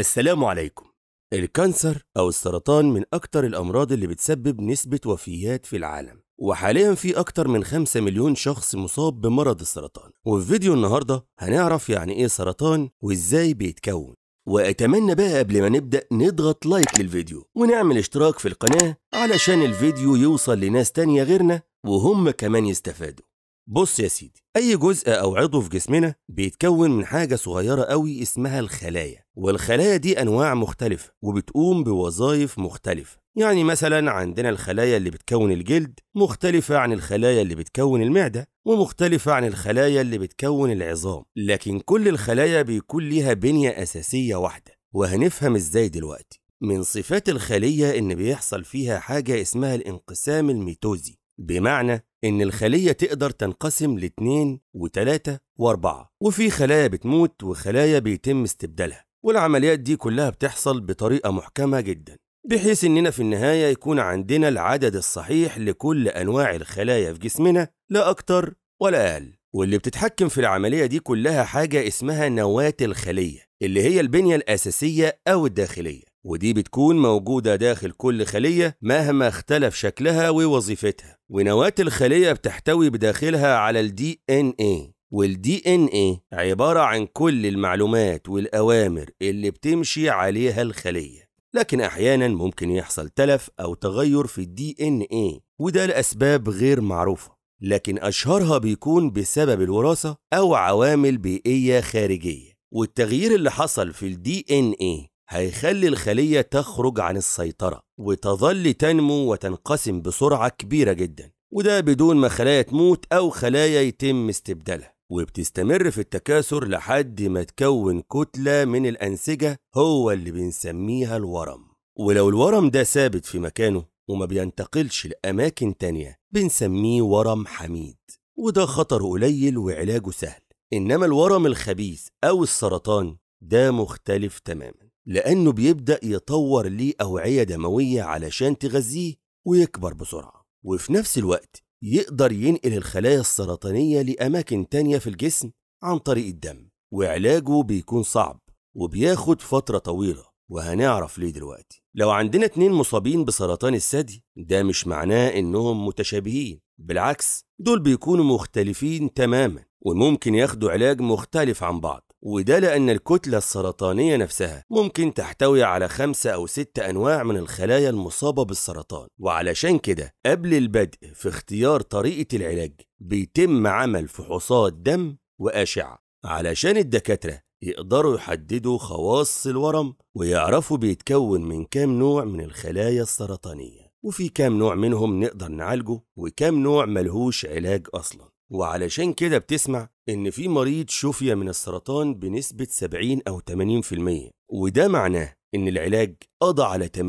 السلام عليكم الكانسر أو السرطان من أكتر الأمراض اللي بتسبب نسبة وفيات في العالم وحاليا في أكتر من 5 مليون شخص مصاب بمرض السرطان وفي فيديو النهاردة هنعرف يعني إيه سرطان وإزاي بيتكون وأتمنى بقى قبل ما نبدأ نضغط لايك للفيديو ونعمل اشتراك في القناة علشان الفيديو يوصل لناس تانية غيرنا وهم كمان يستفادوا بص يا سيدي أي جزء أو عضو في جسمنا بيتكون من حاجة صغيرة أوي اسمها الخلايا والخلايا دي أنواع مختلفة وبتقوم بوظائف مختلفة يعني مثلا عندنا الخلايا اللي بتكون الجلد مختلفة عن الخلايا اللي بتكون المعدة ومختلفة عن الخلايا اللي بتكون العظام لكن كل الخلايا بيكون ليها بنية أساسية واحدة وهنفهم إزاي دلوقتي من صفات الخلية إن بيحصل فيها حاجة اسمها الانقسام الميتوزي بمعنى إن الخلية تقدر تنقسم لاتنين وتلاتة وأربعة وفي خلايا بتموت وخلايا بيتم استبدالها والعمليات دي كلها بتحصل بطريقة محكمة جدا بحيث إننا في النهاية يكون عندنا العدد الصحيح لكل أنواع الخلايا في جسمنا لا أكتر ولا أقل واللي بتتحكم في العملية دي كلها حاجة اسمها نواة الخلية اللي هي البنية الأساسية أو الداخلية ودي بتكون موجودة داخل كل خلية مهما اختلف شكلها ووظيفتها ونواة الخلية بتحتوي بداخلها على الـ DNA والـ ان ايه عبارة عن كل المعلومات والأوامر اللي بتمشي عليها الخلية لكن أحيانا ممكن يحصل تلف أو تغير في الـ ان ايه وده لأسباب غير معروفة لكن أشهرها بيكون بسبب الوراثة أو عوامل بيئية خارجية والتغيير اللي حصل في الـ ان ايه هيخلي الخلية تخرج عن السيطرة وتظل تنمو وتنقسم بسرعة كبيرة جدا وده بدون ما خلايا تموت أو خلايا يتم استبدالها وبتستمر في التكاثر لحد ما تكون كتلة من الأنسجة هو اللي بنسميها الورم ولو الورم ده ثابت في مكانه وما بينتقلش لأماكن تانية بنسميه ورم حميد وده خطره قليل وعلاجه سهل إنما الورم الخبيث أو السرطان ده مختلف تماما لأنه بيبدأ يطور ليه أوعية دموية علشان تغذيه ويكبر بسرعة وفي نفس الوقت يقدر ينقل الخلايا السرطانية لأماكن تانية في الجسم عن طريق الدم وعلاجه بيكون صعب وبياخد فترة طويلة وهنعرف ليه دلوقتي لو عندنا اتنين مصابين بسرطان الثدي ده مش معناه انهم متشابهين بالعكس دول بيكونوا مختلفين تماما وممكن ياخدوا علاج مختلف عن بعض وده لأن الكتلة السرطانية نفسها ممكن تحتوي على خمسة أو ستة أنواع من الخلايا المصابة بالسرطان وعلشان كده قبل البدء في اختيار طريقة العلاج بيتم عمل فحوصات دم وأشعة علشان الدكاترة يقدروا يحددوا خواص الورم ويعرفوا بيتكون من كام نوع من الخلايا السرطانية وفي كام نوع منهم نقدر نعالجه وكام نوع ملهوش علاج أصلا وعلشان كده بتسمع إن في مريض شفي من السرطان بنسبة 70 أو 80% وده معناه إن العلاج قضى على 80%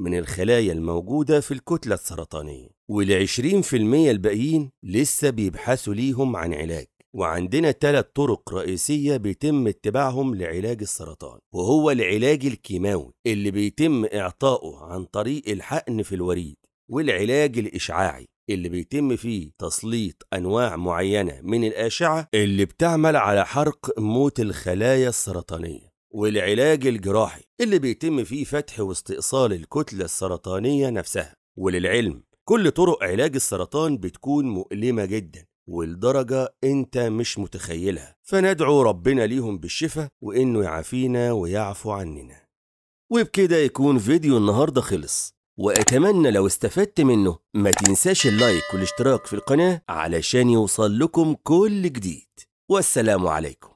من الخلايا الموجودة في الكتلة السرطانية وال 20% الباقيين لسه بيبحثوا ليهم عن علاج وعندنا ثلاث طرق رئيسية بيتم اتباعهم لعلاج السرطان وهو العلاج الكيماوي اللي بيتم إعطاؤه عن طريق الحقن في الوريد والعلاج الإشعاعي اللي بيتم فيه تسليط أنواع معينة من الأشعة اللي بتعمل على حرق موت الخلايا السرطانية والعلاج الجراحي اللي بيتم فيه فتح واستئصال الكتلة السرطانية نفسها وللعلم كل طرق علاج السرطان بتكون مؤلمة جدا والدرجة انت مش متخيلها فندعو ربنا ليهم بالشفاء وانه يعافينا ويعفو عننا وبكده يكون فيديو النهاردة خلص وأتمنى لو استفدت منه ما تنساش اللايك والاشتراك في القناة علشان يوصل لكم كل جديد والسلام عليكم